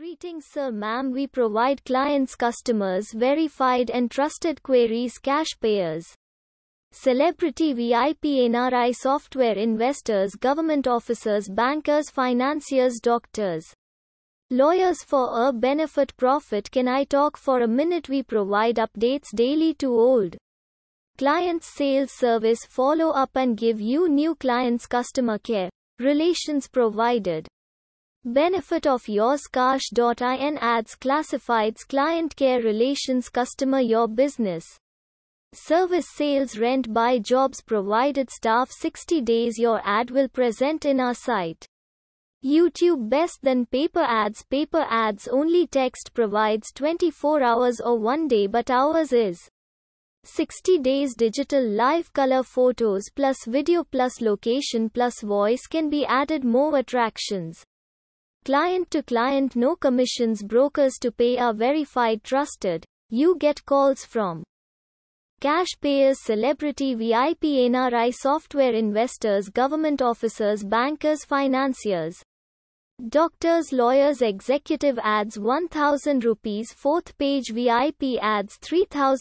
Greetings sir ma'am we provide clients customers verified and trusted queries cash payers celebrity VIP NRI software investors government officers bankers financiers doctors lawyers for a benefit profit can I talk for a minute we provide updates daily to old clients sales service follow up and give you new clients customer care relations provided Benefit of Yours Cash.in ads classifieds client care relations customer your business. Service sales rent by jobs provided staff 60 days your ad will present in our site. YouTube best than paper ads paper ads only text provides 24 hours or 1 day but ours is 60 days digital live color photos plus video plus location plus voice can be added more attractions Client to client, no commissions, brokers to pay are verified, trusted. You get calls from cash payers, celebrity VIP, NRI, software investors, government officers, bankers, financiers, doctors, lawyers, executive ads 1000 rupees, fourth page VIP ads 3000.